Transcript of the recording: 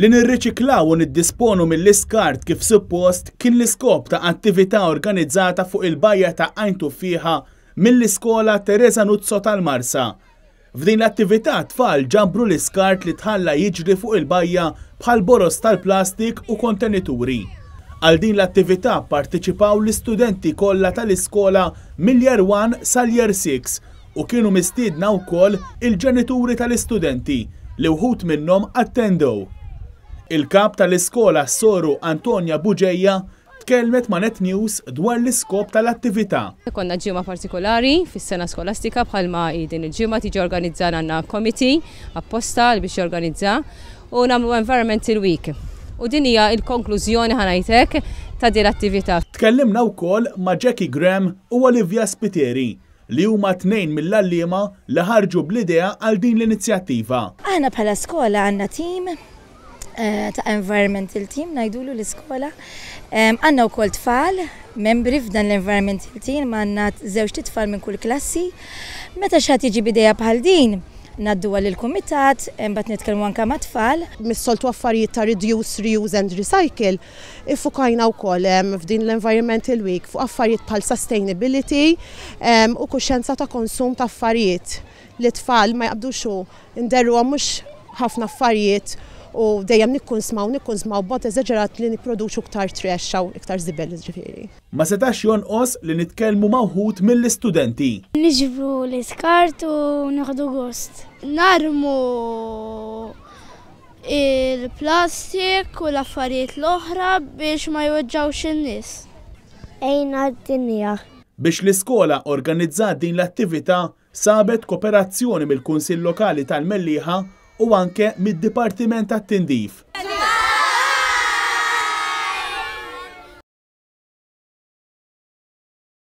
Li nirriċiklaw u niddisponu mill-iskart kif suppost kien l-iskop ta' attività organizzata fuq il-bajja ta' għajntu fiħa mill-iskola Teresa Nuzzo tal-Marsa. F'din l-attività tfal ġambru l-iskart li tħalla jiġri fuq il-bajja bħal boros tal-plastik u kontenituri. Għal din l-attività partiċipaw l-istudenti kollha tal-iskola mill-jar 1 sal-jar 6 u kienu mistiedna wkoll il-ġenituri tal-istudenti li wħud minnhom attendew. Il-kap tal-iskola Soru Antonja Buġeja tkellmet ma' Net News dwar l-iskop tal-attività. Konna ġimgħa partikolari fis-sena skolastika bħalma din il ġimgħa tiġi organizzana għandna komiti apposta biex jorganizza u nagħmlu Environmental Week. U din hija l-konklużjoni ħanajtek ta' din l-attività. Tkellimna wkoll ma' Jackie Graham u Olivia Spiteri li huma tnejn mill-allima li ħarġu bl-idea għal din l-inizjattiva. Aħna bħala skola għandna tim Eh, ta' environmental team najdulu l-iskola. Għanna u kol tfal, membri f'dan l-environmental team, għanna zewġ tfal minn kull klassi. Meta xħat iġi bideja bħal din, naddu għal il-komitat, mbagħad nitkellmu għanka ma' tfal. Mis-soltu affarijiet ta' reduce, reuse and recycle, ifukajna wkoll f'din l-Environmental Week fuq affarijiet bħal sustainability u kuxenza ta' konsum ta' affarijiet li tfal ma jaqbdu xo, nderru għamux ħafna affarijiet u dejjem nikkun smaw, nikkun smaw bot eżagġerat li niproduċu ktar trash u iktar zibel ġifiri. Ma setax jonqos li nitkellmu mawħut mill-istudenti. Niġbru l-iskart u naħdu gost. Narmu il-plastik u l-affarijiet l-oħra biex ma joġġawx in-nies. Ejna d-dinja. Biex l-iskola organizzat din l-attività sabet kooperazzjoni mill-Kunsill Lokali tal-Melliħa u anke mid-Dipartiment tat-Tindif